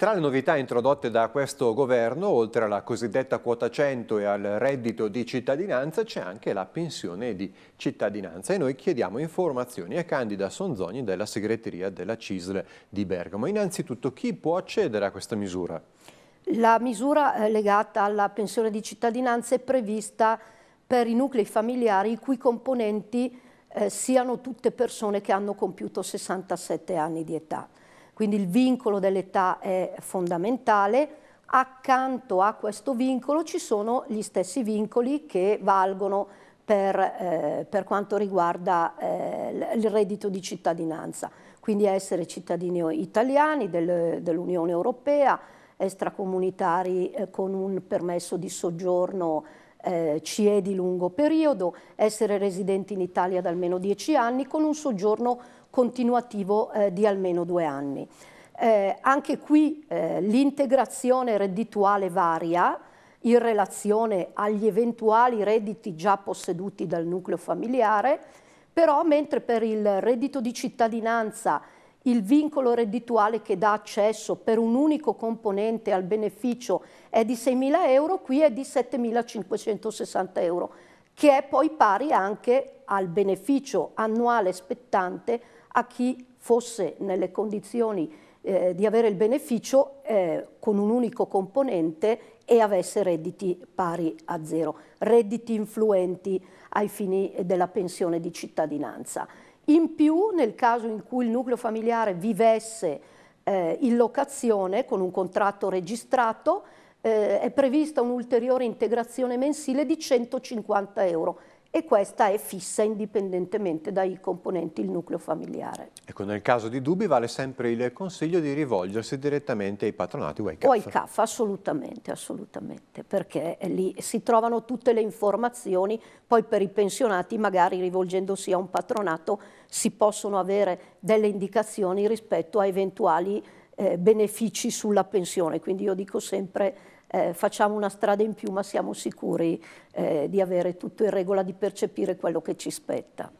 Tra le novità introdotte da questo governo, oltre alla cosiddetta quota 100 e al reddito di cittadinanza, c'è anche la pensione di cittadinanza e noi chiediamo informazioni a Candida Sonzoni della segreteria della CISL di Bergamo. Innanzitutto chi può accedere a questa misura? La misura eh, legata alla pensione di cittadinanza è prevista per i nuclei familiari i cui componenti eh, siano tutte persone che hanno compiuto 67 anni di età quindi il vincolo dell'età è fondamentale. Accanto a questo vincolo ci sono gli stessi vincoli che valgono per, eh, per quanto riguarda eh, il reddito di cittadinanza, quindi essere cittadini italiani del, dell'Unione Europea, extracomunitari eh, con un permesso di soggiorno eh, CE di lungo periodo, essere residenti in Italia da almeno 10 anni con un soggiorno continuativo eh, di almeno due anni. Eh, anche qui eh, l'integrazione reddituale varia in relazione agli eventuali redditi già posseduti dal nucleo familiare, però mentre per il reddito di cittadinanza il vincolo reddituale che dà accesso per un unico componente al beneficio è di 6.000 euro, qui è di 7.560 euro, che è poi pari anche al beneficio annuale spettante a chi fosse nelle condizioni eh, di avere il beneficio eh, con un unico componente e avesse redditi pari a zero, redditi influenti ai fini della pensione di cittadinanza. In più, nel caso in cui il nucleo familiare vivesse eh, in locazione con un contratto registrato, eh, è prevista un'ulteriore integrazione mensile di 150 euro e questa è fissa indipendentemente dai componenti il nucleo familiare. Ecco, nel caso di dubbi vale sempre il consiglio di rivolgersi direttamente ai patronati o ai assolutamente, assolutamente, perché lì si trovano tutte le informazioni, poi per i pensionati magari rivolgendosi a un patronato si possono avere delle indicazioni rispetto a eventuali eh, benefici sulla pensione, quindi io dico sempre eh, facciamo una strada in più ma siamo sicuri eh, di avere tutto in regola, di percepire quello che ci spetta.